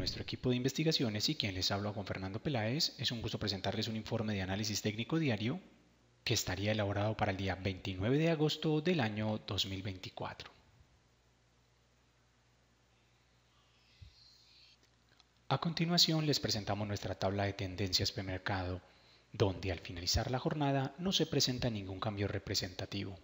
nuestro equipo de investigaciones y quien les habla con Fernando Peláez, es un gusto presentarles un informe de análisis técnico diario que estaría elaborado para el día 29 de agosto del año 2024. A continuación les presentamos nuestra tabla de tendencias de mercado, donde al finalizar la jornada no se presenta ningún cambio representativo.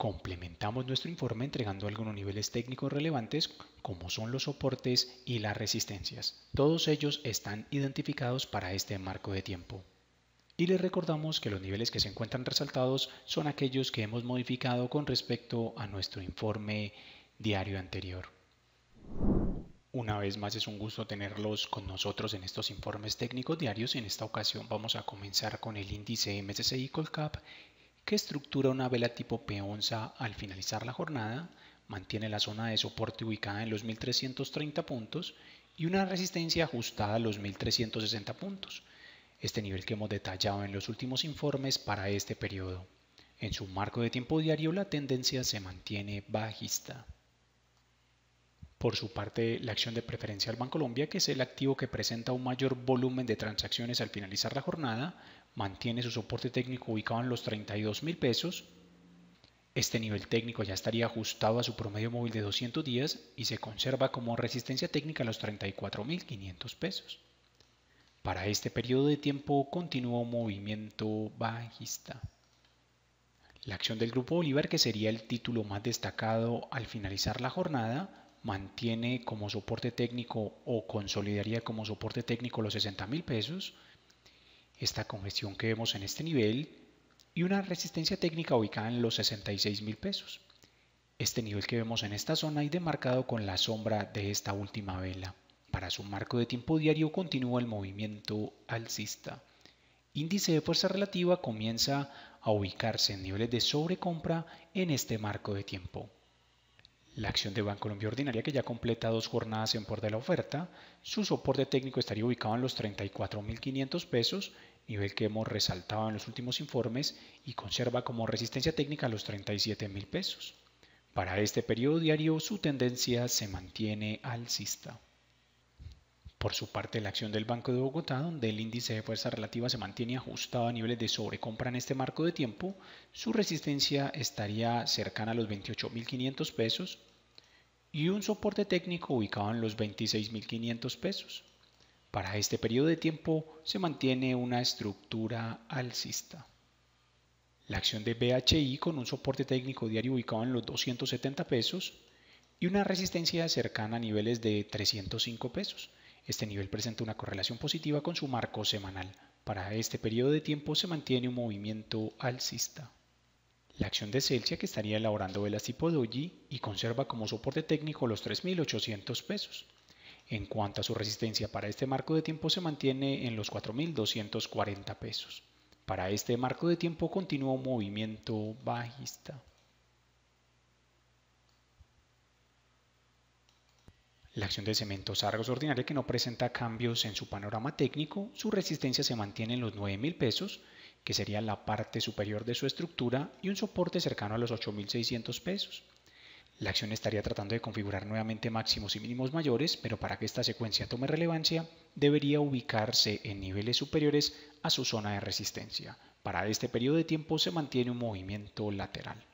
Complementamos nuestro informe entregando algunos niveles técnicos relevantes como son los soportes y las resistencias. Todos ellos están identificados para este marco de tiempo. Y les recordamos que los niveles que se encuentran resaltados son aquellos que hemos modificado con respecto a nuestro informe diario anterior. Una vez más es un gusto tenerlos con nosotros en estos informes técnicos diarios. En esta ocasión vamos a comenzar con el índice MSCI Colcap que estructura una vela tipo peonza al finalizar la jornada, mantiene la zona de soporte ubicada en los 1330 puntos y una resistencia ajustada a los 1360 puntos, este nivel que hemos detallado en los últimos informes para este periodo. En su marco de tiempo diario la tendencia se mantiene bajista. Por su parte, la acción de Preferencia Banco Bancolombia, que es el activo que presenta un mayor volumen de transacciones al finalizar la jornada, mantiene su soporte técnico ubicado en los 32 mil pesos. Este nivel técnico ya estaría ajustado a su promedio móvil de 200 días y se conserva como resistencia técnica a los 34.500 pesos. Para este periodo de tiempo continuó movimiento bajista. La acción del Grupo Bolívar, que sería el título más destacado al finalizar la jornada, mantiene como soporte técnico o consolidaría como soporte técnico los 60 mil pesos esta congestión que vemos en este nivel y una resistencia técnica ubicada en los 66 mil pesos. Este nivel que vemos en esta zona y demarcado con la sombra de esta última vela. Para su marco de tiempo diario continúa el movimiento alcista. Índice de fuerza relativa comienza a ubicarse en niveles de sobrecompra en este marco de tiempo. La acción de banco Bancolombia Ordinaria, que ya completa dos jornadas en por de la oferta, su soporte técnico estaría ubicado en los 34.500 pesos nivel que hemos resaltado en los últimos informes y conserva como resistencia técnica los 37 mil pesos. Para este periodo diario su tendencia se mantiene alcista. Por su parte, la acción del Banco de Bogotá, donde el índice de fuerza relativa se mantiene ajustado a niveles de sobrecompra en este marco de tiempo, su resistencia estaría cercana a los 28.500 pesos y un soporte técnico ubicado en los 26.500 pesos. Para este periodo de tiempo se mantiene una estructura alcista. La acción de BHI con un soporte técnico diario ubicado en los 270 pesos y una resistencia cercana a niveles de 305 pesos. Este nivel presenta una correlación positiva con su marco semanal. Para este periodo de tiempo se mantiene un movimiento alcista. La acción de Celsius que estaría elaborando velas tipo Doji y conserva como soporte técnico los 3.800 pesos. En cuanto a su resistencia para este marco de tiempo se mantiene en los 4.240 pesos. Para este marco de tiempo continúa un movimiento bajista. La acción de cementos Argos ordinaria que no presenta cambios en su panorama técnico, su resistencia se mantiene en los 9.000 pesos, que sería la parte superior de su estructura, y un soporte cercano a los 8.600 pesos. La acción estaría tratando de configurar nuevamente máximos y mínimos mayores, pero para que esta secuencia tome relevancia, debería ubicarse en niveles superiores a su zona de resistencia. Para este periodo de tiempo se mantiene un movimiento lateral.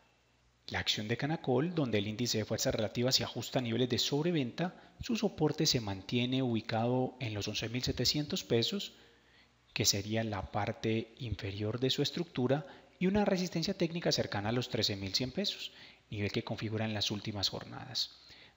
La acción de Canacol, donde el índice de fuerza relativa se ajusta a niveles de sobreventa, su soporte se mantiene ubicado en los 11.700 pesos, que sería la parte inferior de su estructura, y una resistencia técnica cercana a los 13.100 pesos nivel que configura en las últimas jornadas.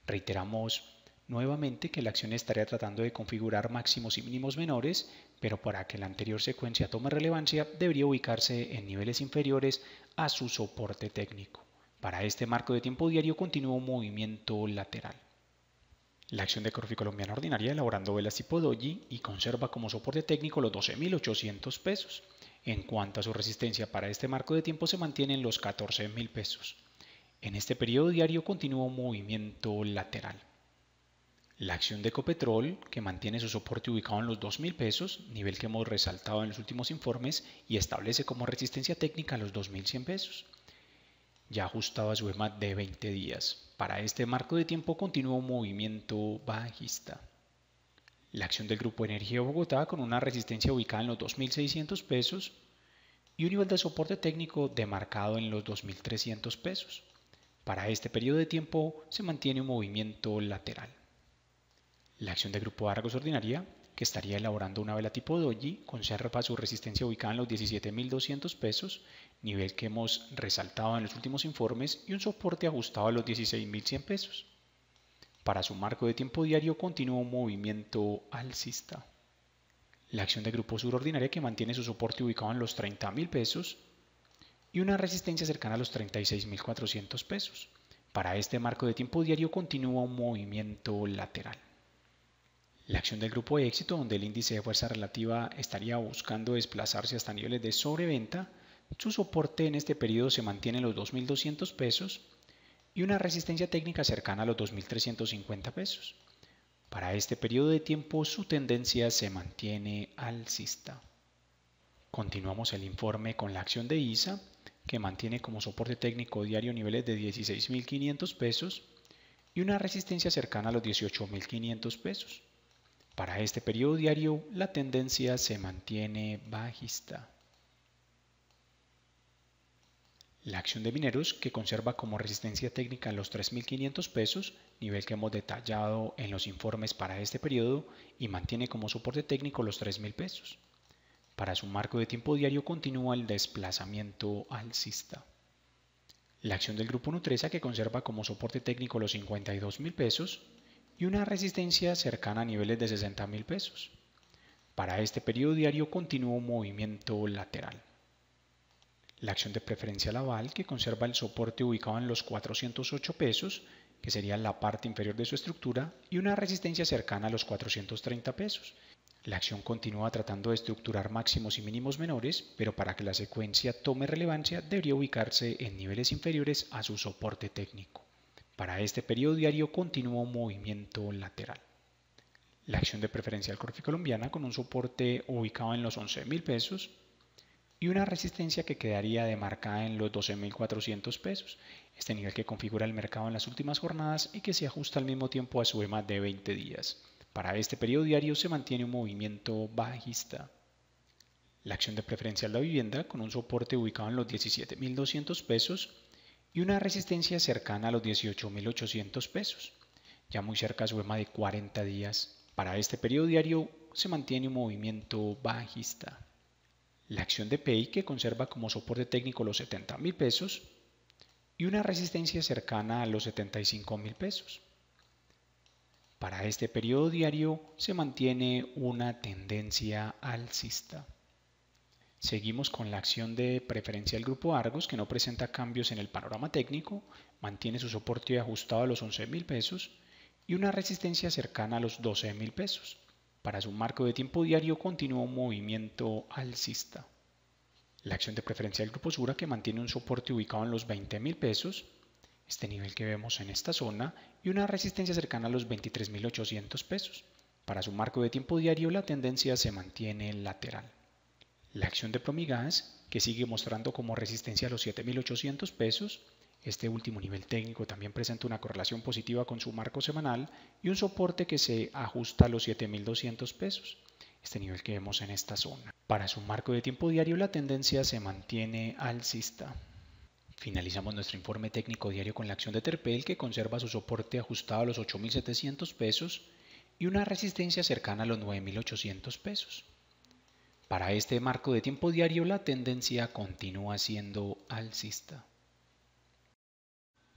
Reiteramos nuevamente que la acción estaría tratando de configurar máximos y mínimos menores, pero para que la anterior secuencia tome relevancia debería ubicarse en niveles inferiores a su soporte técnico. Para este marco de tiempo diario continúa un movimiento lateral. La acción de Corfi Colombiana Ordinaria elaborando velas tipo doji y conserva como soporte técnico los 12.800 pesos, en cuanto a su resistencia para este marco de tiempo se mantienen los 14.000 pesos. En este periodo diario continúa un movimiento lateral. La acción de Ecopetrol, que mantiene su soporte ubicado en los 2.000 pesos, nivel que hemos resaltado en los últimos informes, y establece como resistencia técnica los 2.100 pesos, ya ajustado e a su EMA de 20 días. Para este marco de tiempo continúa un movimiento bajista. La acción del Grupo Energía Bogotá con una resistencia ubicada en los 2.600 pesos y un nivel de soporte técnico demarcado en los 2.300 pesos. Para este periodo de tiempo se mantiene un movimiento lateral. La acción de grupo Argos ordinaria, que estaría elaborando una vela tipo doji, conserva su resistencia ubicada en los 17.200 pesos, nivel que hemos resaltado en los últimos informes, y un soporte ajustado a los 16.100 pesos. Para su marco de tiempo diario continúa un movimiento alcista. La acción de grupo ordinaria, que mantiene su soporte ubicado en los 30.000 pesos, y una resistencia cercana a los 36.400 pesos. Para este marco de tiempo diario continúa un movimiento lateral. La acción del grupo de éxito, donde el índice de fuerza relativa estaría buscando desplazarse hasta niveles de sobreventa, su soporte en este periodo se mantiene en los 2.200 pesos y una resistencia técnica cercana a los 2.350 pesos. Para este periodo de tiempo su tendencia se mantiene alcista. Continuamos el informe con la acción de ISA, que mantiene como soporte técnico diario niveles de 16.500 pesos y una resistencia cercana a los 18.500 pesos. Para este periodo diario la tendencia se mantiene bajista. La acción de mineros que conserva como resistencia técnica los 3.500 pesos, nivel que hemos detallado en los informes para este periodo, y mantiene como soporte técnico los 3.000 pesos. Para su marco de tiempo diario continúa el desplazamiento alcista. La acción del grupo Nutresa que conserva como soporte técnico los 52 mil pesos y una resistencia cercana a niveles de 60 mil pesos. Para este periodo diario continúa un movimiento lateral. La acción de preferencia Laval que conserva el soporte ubicado en los 408 pesos que sería la parte inferior de su estructura, y una resistencia cercana a los 430 pesos. La acción continúa tratando de estructurar máximos y mínimos menores, pero para que la secuencia tome relevancia debería ubicarse en niveles inferiores a su soporte técnico. Para este periodo diario continuó movimiento lateral. La acción de preferencia del Corfi colombiana con un soporte ubicado en los 11.000 pesos y una resistencia que quedaría demarcada en los 12.400 pesos, este nivel que configura el mercado en las últimas jornadas y que se ajusta al mismo tiempo a su EMA de 20 días. Para este periodo diario se mantiene un movimiento bajista. La acción de preferencia de la vivienda con un soporte ubicado en los 17.200 pesos y una resistencia cercana a los 18.800 pesos, ya muy cerca a su EMA de 40 días. Para este periodo diario se mantiene un movimiento bajista la acción de PEI que conserva como soporte técnico los 70 mil pesos y una resistencia cercana a los 75 mil pesos. Para este periodo diario se mantiene una tendencia alcista. Seguimos con la acción de preferencia del grupo Argos que no presenta cambios en el panorama técnico, mantiene su soporte ajustado a los $11,000 mil pesos y una resistencia cercana a los 12 mil pesos. Para su marco de tiempo diario continúa un movimiento alcista. La acción de preferencia del grupo Sura que mantiene un soporte ubicado en los 20.000 pesos, este nivel que vemos en esta zona, y una resistencia cercana a los 23.800 pesos. Para su marco de tiempo diario la tendencia se mantiene lateral. La acción de Promigas, que sigue mostrando como resistencia a los 7.800 pesos, este último nivel técnico también presenta una correlación positiva con su marco semanal y un soporte que se ajusta a los 7.200 pesos, este nivel que vemos en esta zona. Para su marco de tiempo diario la tendencia se mantiene alcista. Finalizamos nuestro informe técnico diario con la acción de Terpel que conserva su soporte ajustado a los 8.700 pesos y una resistencia cercana a los 9.800 pesos. Para este marco de tiempo diario la tendencia continúa siendo alcista.